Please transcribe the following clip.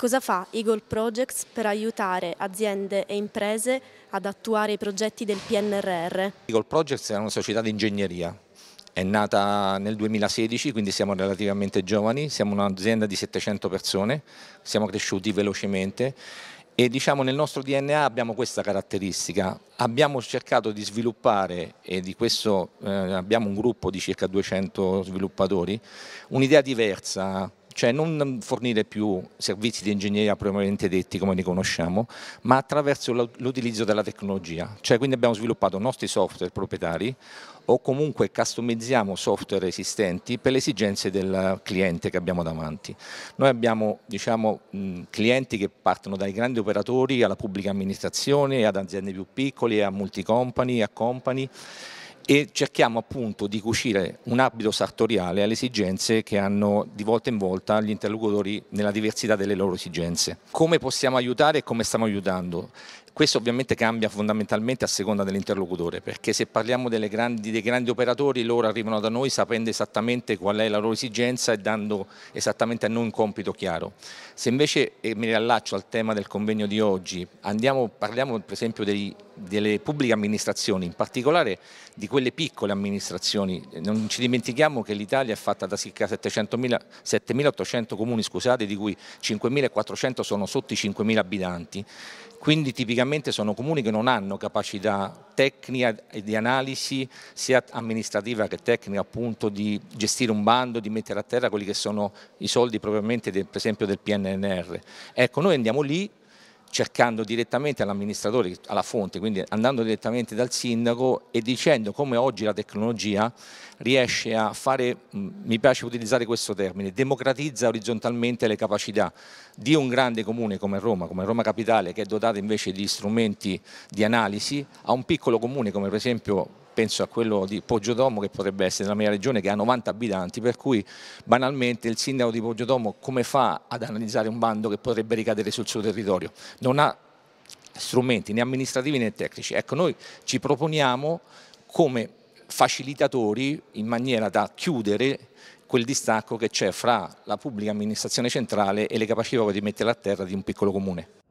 Cosa fa Eagle Projects per aiutare aziende e imprese ad attuare i progetti del PNRR? Eagle Projects è una società di ingegneria è nata nel 2016, quindi siamo relativamente giovani, siamo un'azienda di 700 persone, siamo cresciuti velocemente e diciamo nel nostro DNA abbiamo questa caratteristica. Abbiamo cercato di sviluppare, e di questo eh, abbiamo un gruppo di circa 200 sviluppatori, un'idea diversa cioè non fornire più servizi di ingegneria propriamente detti come li conosciamo, ma attraverso l'utilizzo della tecnologia. Cioè quindi abbiamo sviluppato nostri software proprietari o comunque customizziamo software esistenti per le esigenze del cliente che abbiamo davanti. Noi abbiamo diciamo, clienti che partono dai grandi operatori alla pubblica amministrazione, ad aziende più piccole, a multi company, a company e cerchiamo appunto di cucire un abito sartoriale alle esigenze che hanno di volta in volta gli interlocutori nella diversità delle loro esigenze. Come possiamo aiutare e come stiamo aiutando? Questo ovviamente cambia fondamentalmente a seconda dell'interlocutore, perché se parliamo grandi, dei grandi operatori, loro arrivano da noi sapendo esattamente qual è la loro esigenza e dando esattamente a noi un compito chiaro. Se invece, e mi riallaccio al tema del convegno di oggi, andiamo, parliamo per esempio dei, delle pubbliche amministrazioni, in particolare di quelle piccole amministrazioni, non ci dimentichiamo che l'Italia è fatta da circa 7.800 comuni, scusate, di cui 5.400 sono sotto i 5.000 abitanti, quindi tipicamente praticamente sono comuni che non hanno capacità tecnica e di analisi sia amministrativa che tecnica appunto di gestire un bando, di mettere a terra quelli che sono i soldi propriamente del, per esempio del PNNR. Ecco, noi andiamo lì cercando direttamente all'amministratore, alla fonte, quindi andando direttamente dal sindaco e dicendo come oggi la tecnologia riesce a fare, mm, mi piace utilizzare questo termine, democratizza orizzontalmente le capacità di un grande comune come Roma, come Roma Capitale, che è dotata invece di strumenti di analisi, a un piccolo comune come per esempio penso a quello di Poggiodomo che potrebbe essere nella mia regione che ha 90 abitanti, per cui banalmente il sindaco di Poggiodomo come fa ad analizzare un bando che potrebbe ricadere sul suo territorio? Non ha strumenti né amministrativi né tecnici. Ecco, noi ci proponiamo come facilitatori in maniera da chiudere quel distacco che c'è fra la pubblica amministrazione centrale e le capacità di mettere a terra di un piccolo comune.